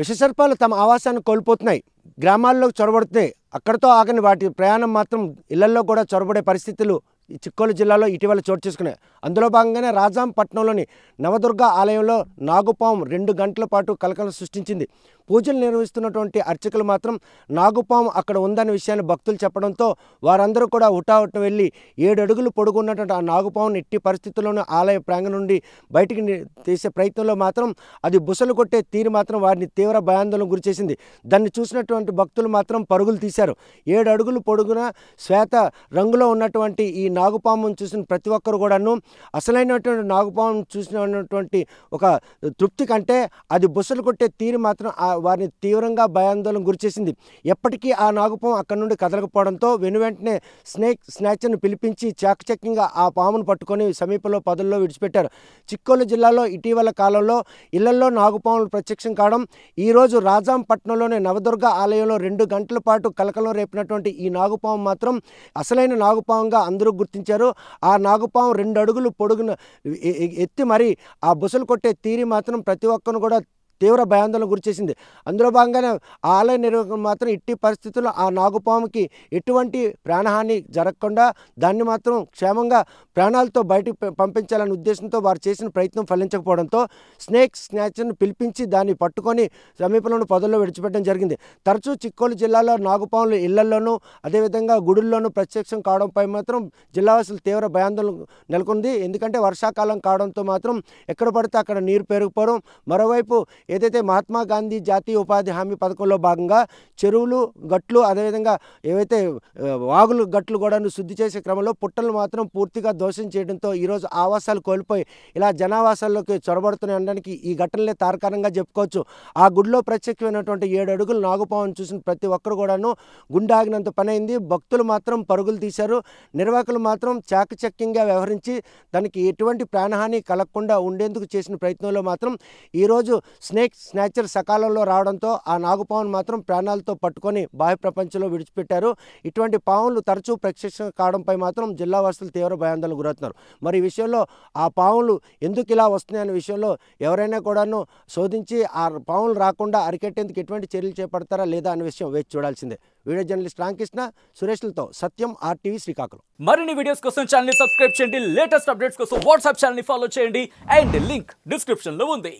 విషసర్పాలు తమ ఆవాసాన్ని కోల్పోతున్నాయి గ్రామాల్లో చొరబడుతున్నాయి అక్కడతో ఆగని వాటి ప్రయాణం మాత్రం ఇళ్లలో కూడా చొరబడే పరిస్థితులు ఈ చిక్కోలు జిల్లాలో ఇటీవల చోటు చేసుకున్నాయి అందులో భాగంగానే రాజాంపట్నంలోని నవదుర్గ ఆలయంలో నాగుపాము రెండు గంటల పాటు కలకలం సృష్టించింది పూజలు నిర్వహిస్తున్నటువంటి అర్చకులు మాత్రం నాగుపాము అక్కడ ఉందనే విషయాన్ని భక్తులు చెప్పడంతో వారందరూ కూడా హుటాహుట వెళ్ళి ఏడు అడుగులు పొడుగున్నటువంటి ఆ నాగుపామును ఎట్టి పరిస్థితుల్లోనూ ఆలయ ప్రాంగణం నుండి బయటికి తీసే ప్రయత్నంలో మాత్రం అది బుసలు కొట్టే తీరు మాత్రం వారిని తీవ్ర భయాందోళన గురిచేసింది దాన్ని చూసినటువంటి భక్తులు మాత్రం పరుగులు తీశారు ఏడు అడుగులు పొడుగున శ్వేత రంగులో ఉన్నటువంటి ఈ నాగుపాము చూసిన ప్రతి ఒక్కరు కూడాను అసలైనటువంటి నాగుపాము చూసినటువంటి ఒక తృప్తి కంటే అది బుసలు కొట్టే తీరు మాత్రం వారిని తీవ్రంగా భయాందోళన గురిచేసింది ఎప్పటికీ ఆ నాగుపాము అక్కడి నుండి కదలకపోవడంతో వెను వెంటనే స్నేక్ స్నాచర్ను పిలిపించి చాకచక్యంగా ఆ పామును పట్టుకొని సమీపంలో పదుల్లో విడిచిపెట్టారు చిక్కోలు జిల్లాలో ఇటీవల కాలంలో ఇళ్లలో నాగుపాములు ప్రత్యక్షం కావడం ఈరోజు రాజాం పట్టణంలోని నవదుర్గ ఆలయంలో రెండు గంటల పాటు కలకలం రేపినటువంటి ఈ నాగుపాము మాత్రం అసలైన నాగుపాముగా అందరూ గుర్తించారు ఆ నాగుపాము రెండు అడుగులు పొడుగున ఎత్తి మరి ఆ బుసలు కొట్టే తీరి మాత్రం ప్రతి ఒక్కరు కూడా తీవ్ర భయాందోళన గురిచేసింది అందులో భాగంగానే ఆ ఆలయ నిర్వహణ మాత్రం ఇట్టి పరిస్థితుల్లో ఆ నాగుపాముకి ఎటువంటి ప్రాణహాని జరగకుండా దాన్ని మాత్రం క్షేమంగా ప్రాణాలతో బయటికి పంపించాలనే ఉద్దేశంతో వారు చేసిన ప్రయత్నం ఫలించకపోవడంతో స్నేక్ స్నాచర్ను పిలిపించి దాన్ని పట్టుకొని సమీపంలోని పొదల్లో విడిచిపెట్టడం జరిగింది తరచూ చిక్కోలు జిల్లాలో నాగుపాములు ఇళ్లలోనూ అదేవిధంగా గుడుల్లోనూ ప్రత్యక్షం కావడంపై మాత్రం జిల్లావాసులు తీవ్ర భయాందోళన నెలకొంది ఎందుకంటే వర్షాకాలం కావడంతో మాత్రం ఎక్కడ పడితే అక్కడ నీరు పెరిగిపోవడం మరోవైపు ఏదైతే మహాత్మా గాంధీ జాతీయ ఉపాధి హామీ పథకంలో భాగంగా చెరువులు గట్లు అదేవిధంగా ఏవైతే వాగులు గట్లు కూడాను శుద్ధి చేసే క్రమంలో పుట్టలు మాత్రం పూర్తిగా దోషం చేయడంతో ఈరోజు ఆవాసాలు కోల్పోయి ఇలా జనావాసాల్లోకి చొరబడుతున్నాయి అనడానికి ఈ ఘటనలే తారకారంగా చెప్పుకోవచ్చు ఆ గుడిలో ప్రత్యక్షమైనటువంటి ఏడు అడుగులు నాగుపావం చూసిన ప్రతి ఒక్కరు కూడాను గుండాగినంత పనైంది పని అయింది భక్తులు మాత్రం పరుగులు తీశారు నిర్వాహకులు మాత్రం చాకచక్యంగా వ్యవహరించి దానికి ఎటువంటి ప్రాణహాని కలగకుండా ఉండేందుకు చేసిన ప్రయత్నంలో మాత్రం ఈరోజు స్నేక్ స్నాచర్ సకాలంలో రావడంతో ఆ నాగుపావును మాత్రం ప్రాణాలతో పట్టుకొని బాహ్య ప్రపంచంలో విడిచిపెట్టారు ఇటువంటి పావులు తరచూ ప్రత్యక్షం కావడంపై మాత్రం జిల్లా వాసులు తీవ్ర భయాందోళన గురవుతున్నారు మరి ఈ విషయంలో ఆ పావులు ఎందుకు ఇలా వస్తున్నాయనే విషయంలో ఎవరైనా కూడాను శోధించి ఆ పావులు రాకుండా అరికెట్టేందుకు ఎటువంటి చర్యలు చేపడతారా లేదా అనే విషయం వేచి చూడాల్సిందే వీడియో జర్నలిస్ట్ రామకృష్ణ సురేష్లతో సత్యం ఆర్టీవీ శ్రీకాకుళం మరిన్ని వీడియోస్ కోసం ఛానల్ సబ్స్క్రైబ్ చేయండి లేటెస్ట్ అప్డేట్స్ కోసం వాట్సాప్ ఛానల్ ఫాలో చేయండి అండ్ లింక్ డిస్క్రిప్షన్లో ఉంది